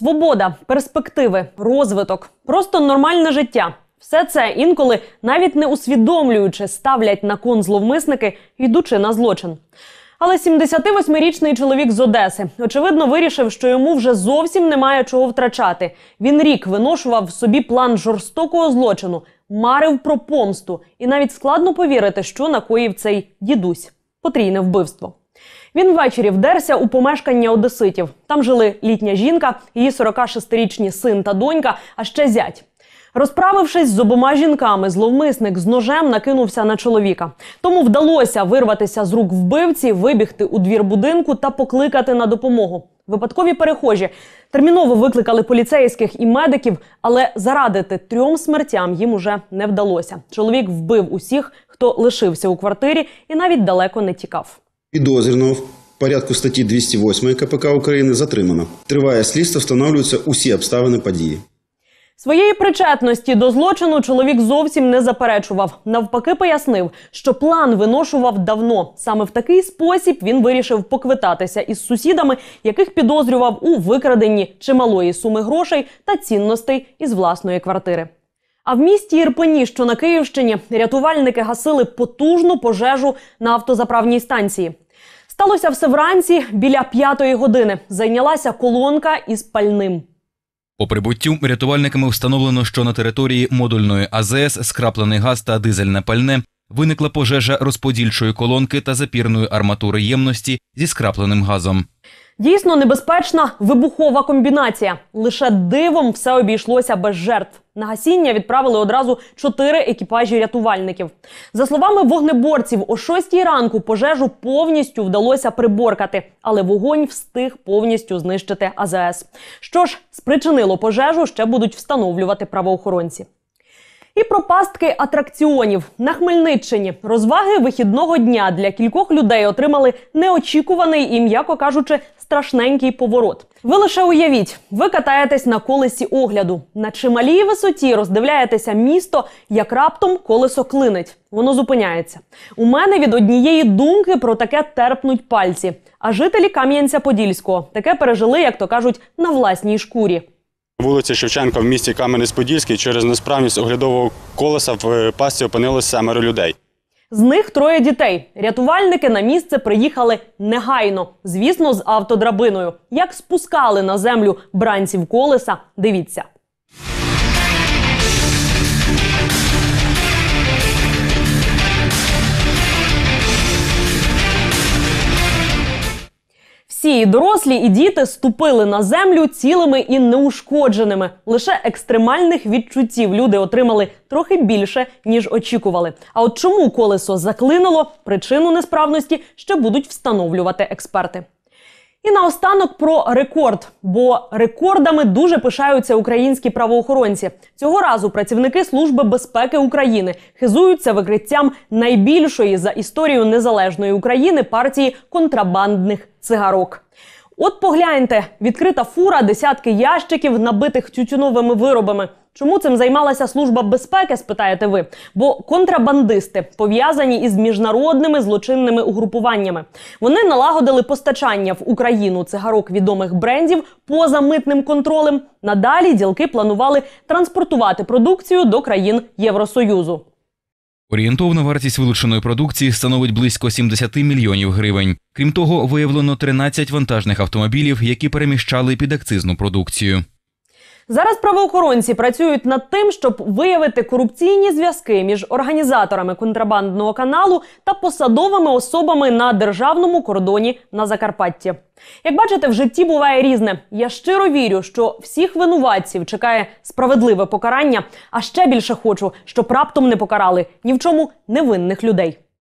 Свобода, перспективи, розвиток, просто нормальне життя. Все це інколи, навіть не усвідомлюючи, ставлять на кон зловмисники, йдучи на злочин. Але 78-річний чоловік з Одеси, очевидно, вирішив, що йому вже зовсім немає чого втрачати. Він рік виношував в собі план жорстокого злочину, марив про помсту, і навіть складно повірити, що накоїв цей дідусь потрійне вбивство. Він ввечері вдерся у помешкання одеситів. Там жили літня жінка, її 46-річні син та донька, а ще зять. Розправившись з обома жінками, зловмисник з ножем накинувся на чоловіка. Тому вдалося вирватися з рук вбивці, вибігти у двір будинку та покликати на допомогу. Випадкові перехожі терміново викликали поліцейських і медиків, але зарадити трьом смертям їм уже не вдалося. Чоловік вбив усіх, хто лишився у квартирі, і навіть далеко не тікав. Підозрюваного в порядку статті 208 КПК України затримано. Триває слідство, встановлюються усі обставини події. Своєї причетності до злочину чоловік зовсім не заперечував. Навпаки, пояснив, що план виношував давно. Саме в такий спосіб він вирішив поквитатися із сусідами, яких підозрював у викраденні чималої суми грошей та цінностей із власної квартири. А в місті Ірпені, що на Київщині, рятувальники гасили потужну пожежу на автозаправній станції. Сталося все вранці біля п'ятої години. Зайнялася колонка із пальним. По прибуттю рятувальниками встановлено, що на території модульної АЗС скраплений газ та дизельне пальне виникла пожежа розподільчої колонки та запірної арматури ємності зі скрапленим газом. Дійсно небезпечна вибухова комбінація. Лише дивом все обійшлося без жертв. На гасіння відправили одразу чотири екіпажі рятувальників. За словами вогнеборців, о шостій ранку пожежу повністю вдалося приборкати, але вогонь встиг повністю знищити АЗС. Що ж спричинило пожежу, ще будуть встановлювати правоохоронці. І про пастки атракціонів на Хмельниччині розваги вихідного дня для кількох людей отримали неочікуваний і, м'яко кажучи, страшненький поворот. Ви лише уявіть, ви катаєтесь на колесі огляду. На чималій висоті роздивляєтеся місто, як раптом колесо клинить. Воно зупиняється. У мене від однієї думки про таке терпнуть пальці. А жителі Кам'янця-Подільського таке пережили, як то кажуть, на власній шкурі. Вулиці Шевченка в місті Кам'янець-Подільський через несправність оглядового колеса в е, пастці опинилося семеро людей. З них троє дітей. Рятувальники на місце приїхали негайно, звісно, з автодрабиною. Як спускали на землю бранців колеса, дивіться. Всі і дорослі, і діти ступили на землю цілими і неушкодженими. Лише екстремальних відчуттів люди отримали трохи більше ніж очікували. А от чому колесо заклинуло, причину несправності ще будуть встановлювати експерти. І наостанок про рекорд. Бо рекордами дуже пишаються українські правоохоронці. Цього разу працівники Служби безпеки України хизуються викриттям найбільшої за історію незалежної України партії контрабандних цигарок. От погляньте, відкрита фура, десятки ящиків, набитих тютюновими виробами. Чому цим займалася служба безпеки? Спитаєте ви? Бо контрабандисти пов'язані із міжнародними злочинними угрупуваннями. Вони налагодили постачання в Україну цигарок відомих брендів поза митним контролем. Надалі ділки планували транспортувати продукцію до країн Євросоюзу. Орієнтовна вартість вилученої продукції становить близько 70 мільйонів гривень. Крім того, виявлено 13 вантажних автомобілів, які переміщали підакцизну продукцію. Зараз правоохоронці працюють над тим, щоб виявити корупційні зв'язки між організаторами контрабандного каналу та посадовими особами на державному кордоні на Закарпатті. Як бачите, в житті буває різне. Я щиро вірю, що всіх винуватців чекає справедливе покарання. А ще більше хочу, щоб раптом не покарали ні в чому невинних людей.